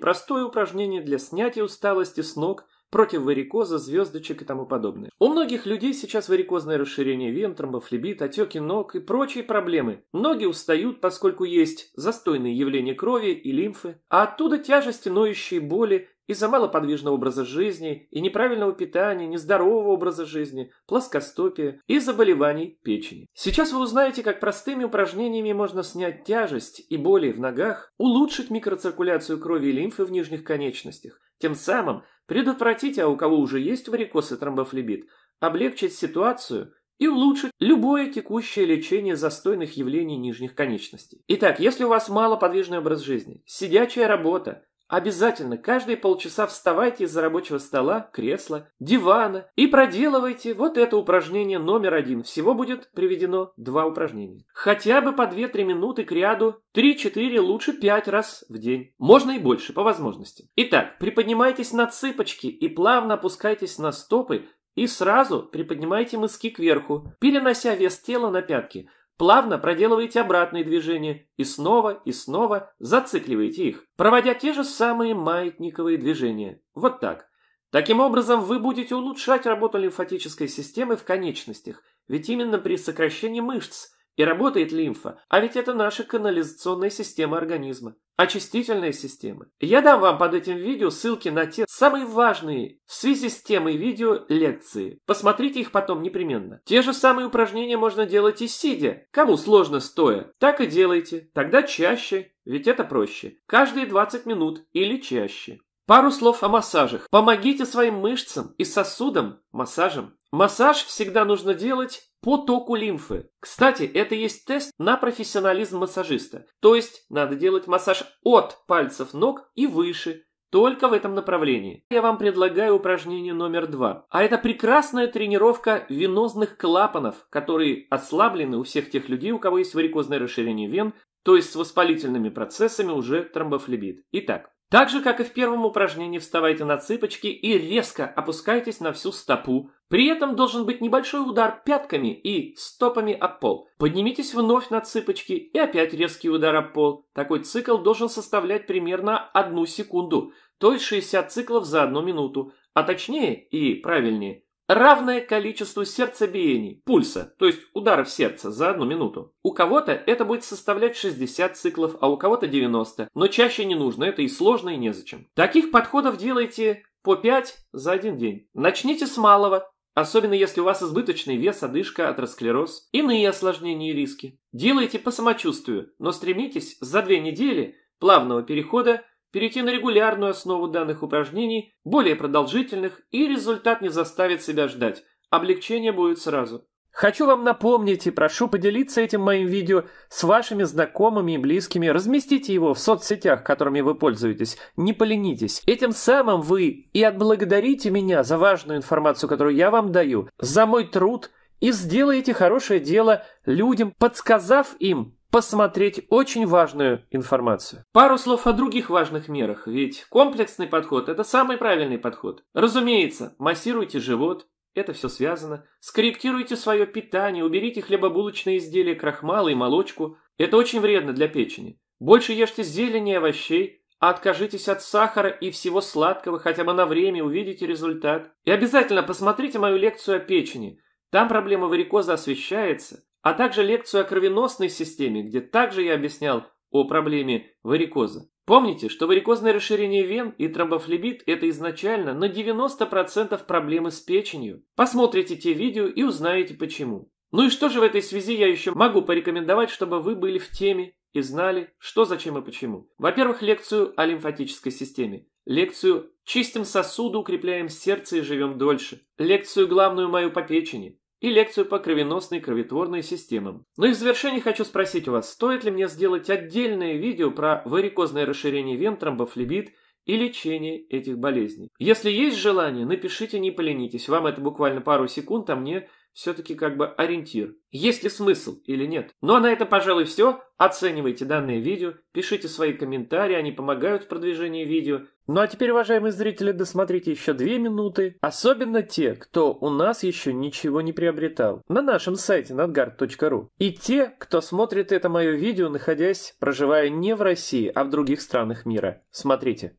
Простое упражнение для снятия усталости с ног против варикоза, звездочек и тому подобное. У многих людей сейчас варикозное расширение вен, тромбофлебит, отеки ног и прочие проблемы. Ноги устают, поскольку есть застойные явления крови и лимфы, а оттуда тяжести, ноющие боли из-за малоподвижного образа жизни и неправильного питания, нездорового образа жизни, плоскостопия и заболеваний печени. Сейчас вы узнаете, как простыми упражнениями можно снять тяжесть и боли в ногах, улучшить микроциркуляцию крови и лимфы в нижних конечностях, тем самым предотвратить, а у кого уже есть варикоз и тромбофлебит, облегчить ситуацию и улучшить любое текущее лечение застойных явлений нижних конечностей. Итак, если у вас малоподвижный образ жизни, сидячая работа, Обязательно каждые полчаса вставайте из-за рабочего стола, кресла, дивана и проделывайте вот это упражнение номер один. Всего будет приведено два упражнения. Хотя бы по 2-3 минуты к ряду, 3-4, лучше 5 раз в день. Можно и больше, по возможности. Итак, приподнимайтесь на цыпочки и плавно опускайтесь на стопы и сразу приподнимайте мыски кверху, перенося вес тела на пятки – Плавно проделываете обратные движения и снова и снова зацикливаете их, проводя те же самые маятниковые движения. Вот так. Таким образом, вы будете улучшать работу лимфатической системы в конечностях, ведь именно при сокращении мышц – и работает лимфа, а ведь это наша канализационная система организма. Очистительная система. Я дам вам под этим видео ссылки на те самые важные в связи с темой видео лекции. Посмотрите их потом непременно. Те же самые упражнения можно делать и сидя. Кому сложно стоя, так и делайте. Тогда чаще, ведь это проще. Каждые 20 минут или чаще. Пару слов о массажах. Помогите своим мышцам и сосудам массажем. Массаж всегда нужно делать по току лимфы. Кстати, это есть тест на профессионализм массажиста. То есть надо делать массаж от пальцев ног и выше, только в этом направлении. Я вам предлагаю упражнение номер два. А это прекрасная тренировка венозных клапанов, которые ослаблены у всех тех людей, у кого есть варикозное расширение вен, то есть с воспалительными процессами уже тромбофлебит. Итак, так же, как и в первом упражнении, вставайте на цыпочки и резко опускайтесь на всю стопу. При этом должен быть небольшой удар пятками и стопами об пол. Поднимитесь вновь на цыпочки и опять резкий удар об пол. Такой цикл должен составлять примерно одну секунду, то есть 60 циклов за одну минуту, а точнее и правильнее равное количеству сердцебиений, пульса, то есть ударов сердца за одну минуту. У кого-то это будет составлять 60 циклов, а у кого-то 90, но чаще не нужно, это и сложно, и незачем. Таких подходов делайте по 5 за один день. Начните с малого, особенно если у вас избыточный вес, одышка, атеросклероз, иные осложнения и риски. Делайте по самочувствию, но стремитесь за две недели плавного перехода перейти на регулярную основу данных упражнений, более продолжительных, и результат не заставит себя ждать. Облегчение будет сразу. Хочу вам напомнить и прошу поделиться этим моим видео с вашими знакомыми и близкими. Разместите его в соцсетях, которыми вы пользуетесь. Не поленитесь. Этим самым вы и отблагодарите меня за важную информацию, которую я вам даю, за мой труд, и сделаете хорошее дело людям, подсказав им, посмотреть очень важную информацию. Пару слов о других важных мерах, ведь комплексный подход – это самый правильный подход. Разумеется, массируйте живот, это все связано. Скорректируйте свое питание, уберите хлебобулочные изделия, крахмал и молочку. Это очень вредно для печени. Больше ешьте зелени и овощей, а откажитесь от сахара и всего сладкого хотя бы на время, увидите результат. И обязательно посмотрите мою лекцию о печени. Там проблема варикоза освещается, а также лекцию о кровеносной системе, где также я объяснял о проблеме варикоза. Помните, что варикозное расширение вен и тромбофлебит – это изначально на 90% проблемы с печенью. Посмотрите те видео и узнаете почему. Ну и что же в этой связи я еще могу порекомендовать, чтобы вы были в теме и знали, что, зачем и почему. Во-первых, лекцию о лимфатической системе. Лекцию «Чистим сосуды, укрепляем сердце и живем дольше». Лекцию главную мою по печени и лекцию по кровеносной и кровотворной системам. Ну и в завершение хочу спросить у вас, стоит ли мне сделать отдельное видео про варикозное расширение вен, тромбофлебит и лечение этих болезней. Если есть желание, напишите, не поленитесь. Вам это буквально пару секунд, а мне – все-таки как бы ориентир, есть ли смысл или нет. Ну а на это, пожалуй, все. Оценивайте данное видео, пишите свои комментарии, они помогают в продвижении видео. Ну а теперь, уважаемые зрители, досмотрите еще две минуты, особенно те, кто у нас еще ничего не приобретал, на нашем сайте надгард.ру. И те, кто смотрит это мое видео, находясь, проживая не в России, а в других странах мира. Смотрите.